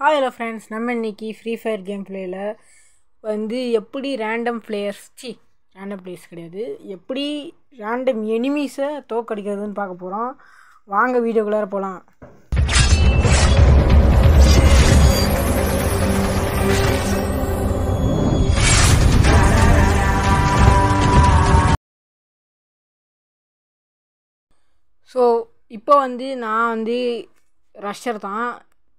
hi hello friends நம்ம இன்றைக்கி free fire game பிளேயில் வந்து எப்படி ரேண்டம் பிளேயர்ஸ் சி ரேண்டம் பிளேயர்ஸ் கிடையாது எப்படி ரேண்டம் எனிமீஸை தோக்கடிக்கிறதுன்னு பார்க்க போகிறோம் வாங்க வீடியோக்குள்ளார போகலாம் ஸோ இப்போ வந்து நான் வந்து ரஷ்ஷர் தான்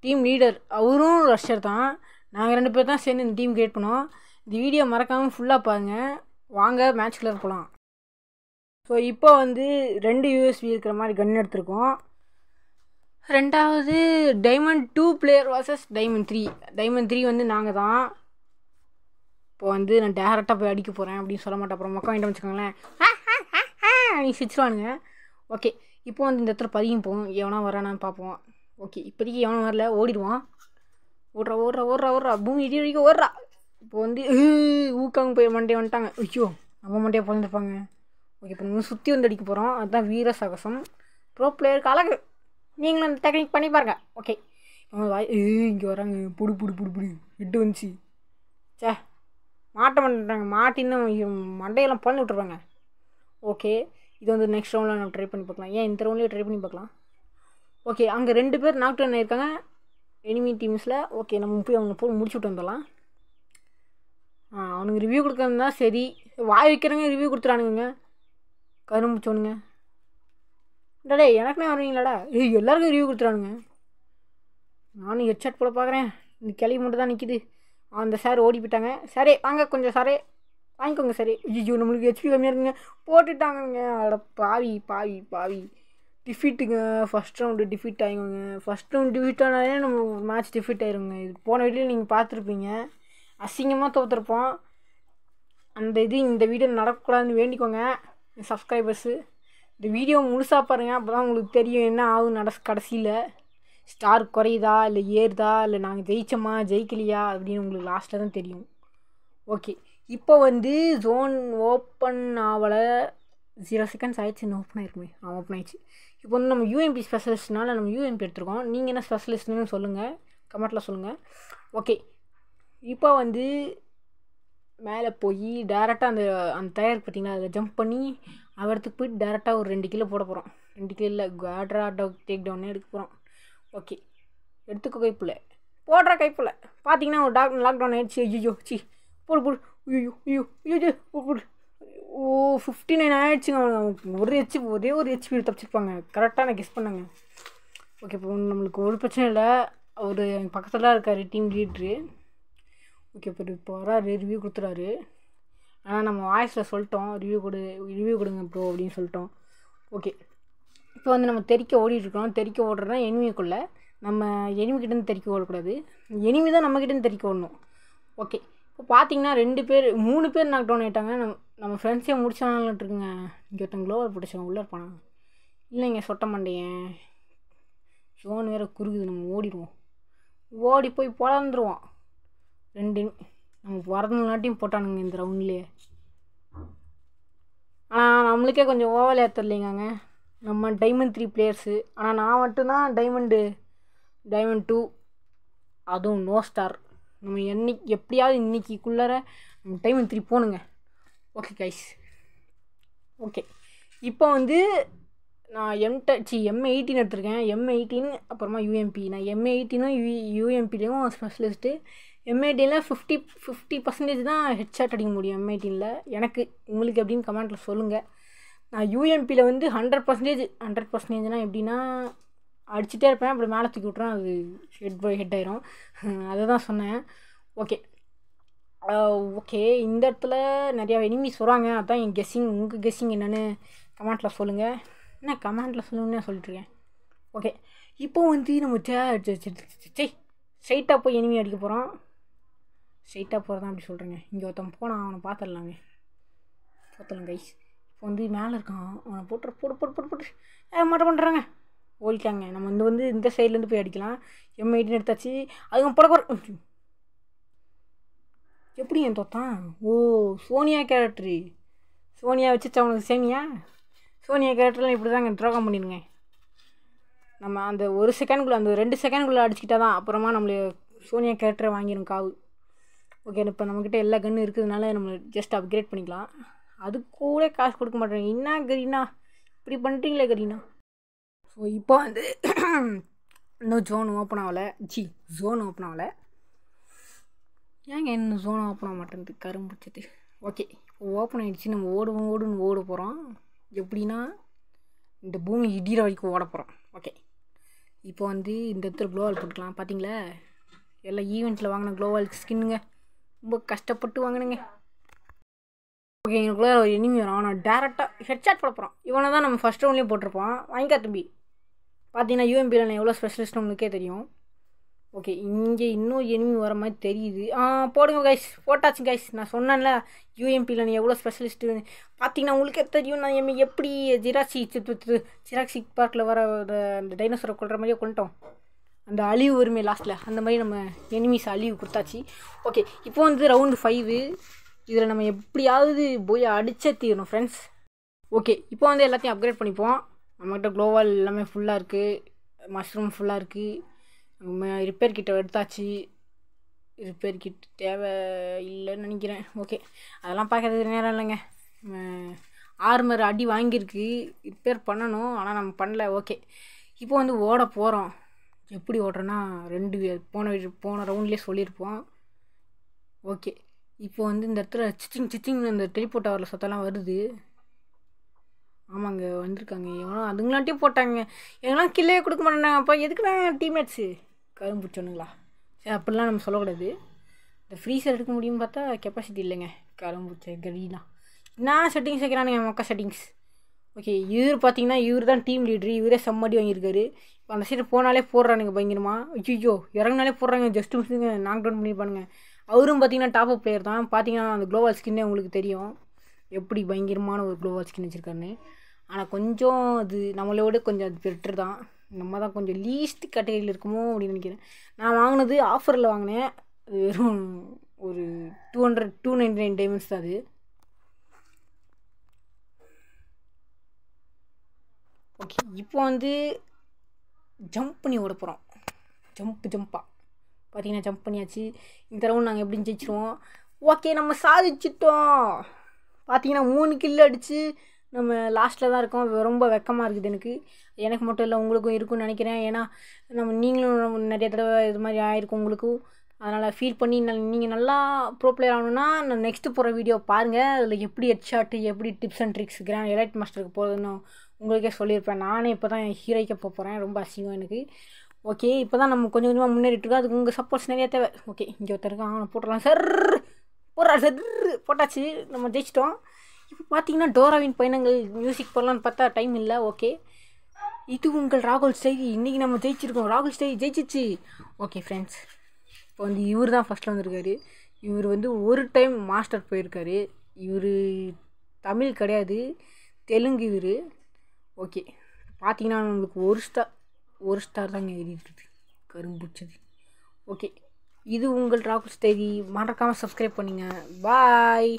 டீம் லீடர் அவரும் ரஷ்யர் தான் நாங்கள் ரெண்டு பேர் தான் சேர்ந்து இந்த டீம் கிரியேட் பண்ணோம் இந்த வீடியோ மறக்காமல் ஃபுல்லாக பாருங்கள் வாங்க மேட்ச்குள்ளே போகலாம் ஸோ இப்போ வந்து ரெண்டு யூஎஸ்பி இருக்கிற மாதிரி கன் எடுத்திருக்கோம் ரெண்டாவது diamond two player versus diamond three diamond three வந்து நாங்கள் தான் இப்போ வந்து நான் டேரெக்டாக போய் அடிக்க போகிறேன் அப்படின்னு சொல்ல மாட்டேன் அப்புறம் மொக்கம் வாங்கிட்டு வச்சுக்கோங்களேன் நீ சிரிச்சிருவானுங்க ஓகே இப்போ வந்து இந்த இடத்துல பதியும் போகும் எவனா வரானான்னு பார்ப்போம் ஓகே இப்போதைக்கு எவனும் வரல ஓடிடுவான் ஓடுறா ஓடுறா ஓடுறா ஓடுறா பூமி இடி வரைக்கும் ஓடுறா இப்போ வந்து ஊக்காங்க போய் மண்டே வந்துட்டாங்க ஐயோ நம்ம மண்டையை பிறந்திருப்பாங்க ஓகே இப்போ நம்ம சுற்றி வந்து அடிக்க போகிறோம் அதுதான் வீர சகசம் ப்ரோ பிளேயருக்கு அழகு நீங்களும் அந்த டெக்னிக் பண்ணி பாருங்கள் ஓகே ஏ இங்கே வராங்க புடு புடு புடு புடு விட்டு வந்துச்சு சே மாட்ட மாட்டேன்றாங்க மாட்டின்னு மண்டையெல்லாம் பழந்து விட்டுருவாங்க ஓகே இது வந்து நெக்ஸ்ட் ரவுண்டில் நம்ம ட்ரை பண்ணி பார்க்கலாம் ஏன் இந்த ரவுண்ட்லேயே ட்ரை பண்ணி பார்க்கலாம் ஓகே அங்கே ரெண்டு பேர் நாக் டவுன் ஆயிருக்காங்க எனிமி டீம்ஸில் ஓகே நம்ம போய் அவங்க போய் முடிச்சு விட்டு வந்துடலாம் அவனுக்கு ரிவ்யூ கொடுக்குறதா சரி வாய் வைக்கிறவங்க ரிவ்யூ கொடுத்துறானுங்க கரும்புச்சோனுங்க டடே எனக்குமே வருவீங்களாடா ஏய் எல்லாருக்கும் ரிவ்யூ கொடுத்துறானுங்க நானும் ஹெட்ஷாட் போல பார்க்குறேன் இந்த கிளி மட்டும் தான் நிற்கிது அந்த சார் ஓடி போயிட்டாங்க சரே வாங்க கொஞ்சம் சாரே வாங்கிக்கோங்க சரி ஐயோ நம்மளுக்கு ஹெச்பி கம்மியாக இருக்குங்க போட்டுட்டாங்கங்க அட பாவி பாவி பாவி டிஃபிட்டுங்க ஃபஸ்ட் ரவுண்டு டிஃபீட் ஆகிங்க ஃபஸ்ட் ரவுண்ட் டிஃபீட் ஆனாலே நம்ம மேட்ச் டிஃபிட் ஆயிருங்க இது போன வீட்டில் நீங்கள் பார்த்துருப்பீங்க அசிங்கமாக தோற்றுருப்போம் அந்த இது இந்த வீடியோ நடக்கக்கூடாதுன்னு வேண்டிக்கோங்க சப்ஸ்கிரைபர்ஸு இந்த வீடியோ முழுசாக பாருங்கள் அப்போ தான் உங்களுக்கு தெரியும் என்ன ஆகும் நட கடைசியில் ஸ்டார் குறையுதா இல்லை ஏறுதா இல்லை நாங்கள் ஜெயித்தோமா ஜெயிக்கலையா அப்படின்னு உங்களுக்கு லாஸ்ட்டாக தான் தெரியும் ஓகே இப்போ வந்து ஜோன் ஓப்பன் ஆவலை ஜீரோ செகண்ட்ஸ் ஆயிடுச்சு இன்னும் ஓப்பன் ஆயிருக்குமே அவன் ஓப்பன் ஆயிடுச்சு இப்போ வந்து நம்ம யூஎம்பி ஸ்பெஷலிஸ்ட்னால நம்ம யூஎம்பி எடுத்துருக்கோம் நீங்கள் என்ன ஸ்பெஷலிஸ்ட்னு சொல்லுங்கள் கமெண்ட்டில் சொல்லுங்கள் ஓகே இப்போ வந்து மேலே போய் டேரெக்டாக அந்த அந்த டயர் பார்த்தீங்கன்னா அதில் ஜம்ப் பண்ணி அவரத்துக்கு போயிட்டு டேரெக்டாக ஒரு ரெண்டு கிலோ போட போகிறோம் ரெண்டு கிலோ இல்லை குவாட்ரா டவுக் டேக் டவுனே எடுக்க போகிறோம் ஓகே எடுத்துக்க கைப்பில் போடுற கைப்பில் பார்த்தீங்கன்னா ஒரு டாக் லாக்டவுன் ஆயிடுச்சு ஐயோ சி போடு போடு ஐயோ ஐயோ ஐயோ போடு போடு ஓ ஃபிஃப்டி நைன் ஆகிடுச்சுங்க ஒரு ஹெச்பி ஒரே ஒரு ஹெச்பி தப்பிச்சிருப்பாங்க கரெக்டாக நான் கெஸ் பண்ணுங்க ஓகே இப்போ நம்மளுக்கு ஒரு பிரச்சனை இல்லை அவர் எங்கள் பக்கத்தில் இருக்கார் டீம் லீட்ரு ஓகே இப்போ இப்போ வராரு ரிவ்யூ கொடுத்துறாரு ஆனால் நம்ம வாய்ஸில் சொல்லிட்டோம் ரிவ்யூ கொடு ரிவ்யூ கொடுங்க ப்ரோ அப்படின்னு சொல்லிட்டோம் ஓகே இப்போ வந்து நம்ம தெறிக்க ஓடிட்டுருக்கோம் தெறிக்க ஓடுறதா எனிமிக்குள்ளே நம்ம எனிமிக்கிட்டேருந்து தெறிக்க ஓடக்கூடாது எனிமி தான் நம்மக்கிட்டேருந்து தெறிக்க ஓடணும் ஓகே இப்போ பார்த்தீங்கன்னா ரெண்டு பேர் மூணு பேர் நாக் டவுன் ஆகிட்டாங்க நம்ம நம்ம ஃப்ரெண்ட்ஸே முடிச்சாங்கன்ட்டுருக்குங்க இங்கே ஒருத்தன் க்ளோவர் பிடிச்சவங்க உள்ளே இருப்பானா இல்லைங்க சொட்ட மாட்டேன் ஃபோன் வேறு குறுகுது நம்ம ஓடிடுவோம் ஓடி போய் பிறந்துருவோம் ரெண்டு நம்ம பிறந்தனாட்டியும் போட்டானுங்க இந்த ரவுண்ட்லேயே ஆனால் நம்மளுக்கே கொஞ்சம் ஓவல் ஏற்றலைங்க நம்ம டைமண்ட் த்ரீ பிளேயர்ஸு ஆனால் நான் மட்டும்தான் டைமண்டு டைமண்ட் டூ அதுவும் நோ ஸ்டார் நம்ம என்னைக்கு எப்படியாவது இன்றைக்கிக்குள்ளார நம்ம டைம் திருப்பி போகணுங்க ஓகே கைஸ் ஓகே இப்போ வந்து நான் ட சி எம் எயிட்டீன் எடுத்திருக்கேன் எம் எயிட்டீன் அப்புறமா யூஎம்பி நான் எம் எயிட்டீனும் யூ யூஎம்பிலையும் ஸ்பெஷலிஸ்ட்டு எயிட்டீனில் ஃபிஃப்டி ஃபிஃப்டி பர்சன்டேஜ் தான் ஹெட்சாட் அடிக்க முடியும் எம்ஐடியில் எனக்கு உங்களுக்கு அப்படின்னு கமெண்ட்டில் சொல்லுங்கள் நான் யூஎம்பியில் வந்து ஹண்ட்ரட் பர்சன்டேஜ் ஹண்ட்ரட் பர்சன்டேஜ்னால் எப்படின்னா அடிச்சுட்டே இருப்பேன் அப்படி மேலே தூக்கி விட்றோம் அது ஹெட் போய் ஹெட் ஆயிரும் அதை தான் சொன்னேன் ஓகே ஓகே இந்த இடத்துல நிறையா எனிமீஸ் வராங்க அதான் என் கெஸ்ஸிங் உங்கள் கெஸ்ஸிங் என்னென்னு கமெண்ட்டில் சொல்லுங்கள் என்ன கமெண்ட்டில் சொல்லுங்கன்னு சொல்லிட்டுருக்கேன் ஓகே இப்போ வந்து நம்ம ஸ்ட்ரைட்டாக போய் எனிமி அடிக்க போகிறோம் ஸ்ட்ரைட்டாக போகிறதான் அப்படி சொல்கிறேங்க இங்கே ஒருத்தன் போனான் அவனை பார்த்துடலாங்க பார்த்துடலாம் கைஸ் இப்போ வந்து மேலே இருக்கான் அவனை போட்டு போட்டு போட்டு போட்டு போட்டு மாட்ட பண்ணுறாங்க ஓடிட்டாங்க நம்ம வந்து வந்து இந்த சைட்லேருந்து போய் அடிக்கலாம் எம் எயிட்டின் எடுத்தாச்சு அதுவும் படக்குற எப்படி என் தோத்தான் ஓ சோனியா கேரக்டரு சோனியா வச்சுச்சா அவனுக்கு சேமியா சோனியா கேரக்டர்லாம் இப்படி தாங்க துரோகம் பண்ணிடுங்க நம்ம அந்த ஒரு செகண்ட்குள்ளே அந்த ரெண்டு செகண்ட்குள்ளே அடிச்சுக்கிட்டா தான் அப்புறமா நம்மளே சோனியா கேரக்டரை வாங்கிடும் காவு ஓகே இப்போ நம்மக்கிட்ட எல்லா கன்று இருக்கிறதுனால நம்ம ஜஸ்ட் அப்கிரேட் பண்ணிக்கலாம் அது கூட காசு கொடுக்க மாட்டேங்க என்ன கரீனா இப்படி பண்ணுறீங்களே கரீனா ஸோ இப்போ வந்து இன்னும் ஜோன் ஓப்பன் ஆகலை ஜி ஜோன் ஓப்பன் ஆகலை ஏங்க இன்னும் ஜோன் ஓப்பன் ஆக மாட்டேங்குது பிடிச்சது ஓகே ஓப்பன் ஆகிடுச்சு நம்ம ஓடுவோம் ஓடுன்னு ஓட போகிறோம் எப்படின்னா இந்த பூமி இடிகிற வரைக்கும் ஓட போகிறோம் ஓகே இப்போ வந்து இந்த இடத்துல க்ளோவால் போட்டுக்கலாம் பார்த்தீங்களா எல்லாம் ஈவெண்ட்டில் வாங்கின க்ளோவால் ஸ்கின்னுங்க ரொம்ப கஷ்டப்பட்டு வாங்கினுங்க ஓகே எங்களுக்குள்ள ஒரு எனிமி வரும் அவனை டேரெக்டாக ஹெட்ஷாட் போட போகிறோம் இவனை தான் நம்ம ஃபஸ்ட் ரவுண்ட்லேயும் போட்டிருப்போம் வாங்கிக்கா தம்பி பார்த்தீங்கன்னா யூஎம்பியில் நான் எவ்வளோ ஸ்பெஷலிஸ்ட்னு உங்களுக்கே தெரியும் ஓகே இங்கே இன்னும் எனிமி வர மாதிரி தெரியுது ஆ போடுங்க கைஸ் போட்டாச்சு கைஸ் நான் சொன்னேன்ல யூஎம்பியில் நீ எவ்வளோ ஸ்பெஷலிஸ்ட்டு பார்த்தீங்கன்னா உங்களுக்கு தெரியும் நான் எம்மி e எப்படி ஜிராக்சி ஜிராக்சி பார்க்கில் வர அந்த டைனோசரை கொள்கிற மாதிரியே கொண்டுட்டோம் அந்த அழிவு வருமே லாஸ்ட்டில் அந்த மாதிரி நம்ம எனிமிஸ் அழிவு கொடுத்தாச்சு ஓகே இப்போ வந்து ரவுண்டு ஃபைவு இதில் நம்ம எப்படியாவது போய் அடிச்சே தீரணும் ஃப்ரெண்ட்ஸ் ஓகே இப்போ வந்து எல்லாத்தையும் அப்கிரேட் பண்ணிப்போம் நம்மக்கிட்ட க்ளோவால் எல்லாமே ஃபுல்லாக இருக்குது மஷ்ரூம் ஃபுல்லாக இருக்குது ரிப்பேர் கிட்ட எடுத்தாச்சு ரிப்பேர் கிட் தேவை இல்லைன்னு நினைக்கிறேன் ஓகே அதெல்லாம் பார்க்கறதுக்கு நேரம் இல்லைங்க ஆறுமர் அடி வாங்கியிருக்கு ரிப்பேர் பண்ணணும் ஆனால் நம்ம பண்ணல ஓகே இப்போ வந்து ஓட போகிறோம் எப்படி ஓடுறோன்னா ரெண்டு போன போன ரவுண்ட்லேயே சொல்லியிருப்போம் ஓகே இப்போ வந்து இந்த இடத்துல சிச்சிங் சிச்சிங் இந்த டெலிபோட்டாவில் டவரில் சத்தம்லாம் வருது ஆமாங்க வந்திருக்காங்க எவ்வளோ அதுங்களாட்டியும் போட்டாங்க எங்கெல்லாம் கில்லையே கொடுக்க மாட்டேன் அப்போ எதுக்குண்ணா டீம்மேட்ஸு கரும்பு பிடிச்சோனுங்களா சரி அப்படிலாம் நம்ம சொல்லக்கூடாது இந்த ஃப்ரீசர் எடுக்க முடியும்னு பார்த்தா கெப்பாசிட்டி இல்லைங்க கரும்பு பிடிச்ச கடி தான் என்ன செட்டிங்ஸ் வைக்கிறானுங்க மக்கா செட்டிங்ஸ் ஓகே இவர் பார்த்தீங்கன்னா இவர் தான் டீம் லீடரு இவரே செம்மடி வாங்கியிருக்காரு இப்போ அந்த சைடு போனாலே போடுறானுங்க பயங்கரமாக ஐயோ இறங்கினாலே போடுறாங்க ஜஸ்ட் மிஸ்ஸுங்க நாக் டவுன் பண்ணியிருப்பானுங்க அவரும் பார்த்தீங்கன்னா டாப் அப் பிளேயர் தான் பார்த்தீங்கன்னா அந்த குளோபல் ஸ்கின்னே உங்களுக்கு தெரியும் எப்படி பயங்கரமான ஒரு க்ளோவாக ஸ்கின் வச்சுருக்காருன்னு ஆனால் கொஞ்சம் அது நம்மளோட கொஞ்சம் அது பெட்டர் தான் நம்ம தான் கொஞ்சம் லீஸ்ட் கேட்டகரியில் இருக்குமோ அப்படின்னு நினைக்கிறேன் நான் வாங்கினது ஆஃபரில் வாங்கினேன் அது வெறும் ஒரு two hundred two ninety nine diamonds தான் அது ஓகே இப்போ வந்து ஜம்ப் பண்ணி ஓட போகிறோம் ஜம்ப் ஜம்ப்பாக பார்த்தீங்கன்னா ஜம்ப் பண்ணியாச்சு இந்த தடவை நாங்கள் எப்படி ஜெயிச்சிருவோம் ஓகே நம்ம சாதிச்சிட்டோம் பார்த்தீங்கன்னா மூணு கில்லு அடித்து நம்ம லாஸ்ட்டில் தான் இருக்கோம் ரொம்ப வெக்கமாக இருக்குது எனக்கு எனக்கு மட்டும் இல்லை உங்களுக்கும் இருக்கும்னு நினைக்கிறேன் ஏன்னா நம்ம நீங்களும் நிறைய தடவை இது மாதிரி ஆகிருக்கும் உங்களுக்கும் அதனால் ஃபீல் பண்ணி நீங்கள் நல்லா ப்ரோ பிளேயர் ஆகணும்னா நான் நெக்ஸ்ட்டு போகிற வீடியோ பாருங்கள் அதில் எப்படி ஹெட்ஷாட்டு எப்படி tips and tricks grand elite மாஸ்டருக்கு போகிறதுன்னு உங்களுக்கே சொல்லியிருப்பேன் நானே இப்போ தான் ஹீரோய்க்க போகிறேன் ரொம்ப அசிங்கம் எனக்கு ஓகே இப்போ தான் நம்ம கொஞ்சம் கொஞ்சமாக முன்னேறிட்டுருக்கோம் அதுக்கு உங்கள் சப்போர்ட்ஸ் நிறையா தேவை ஓகே இங்கே ஒருத்தருக்கும் நான் போட்டுடலாம் சார் சரி போட்டாச்சு நம்ம ஜெயிச்சிட்டோம் இப்போ பார்த்தீங்கன்னா டோராவின் பயணங்கள் மியூசிக் போடலான்னு பார்த்தா டைம் இல்லை ஓகே இது உங்கள் ராகுல் செய்தி இன்றைக்கி நம்ம ஜெயிச்சிருக்கோம் ராகுல் செய்தி ஜெயிச்சிச்சு ஓகே ஃப்ரெண்ட்ஸ் இப்போ வந்து இவர் தான் ஃபஸ்ட்டில் வந்திருக்காரு இவர் வந்து ஒரு டைம் மாஸ்டர் போயிருக்காரு இவர் தமிழ் கிடையாது தெலுங்கு இவர் ஓகே பார்த்தீங்கன்னா நம்மளுக்கு ஒரு ஸ்டார் ஒரு ஸ்டார் தாங்க எழுதிட்டு கரும்பு பிடிச்சது ஓகே இது உங்கள் ராகுல் ஸ்டேதி மறக்காமல் சப்ஸ்கிரைப் பண்ணுங்கள் பாய்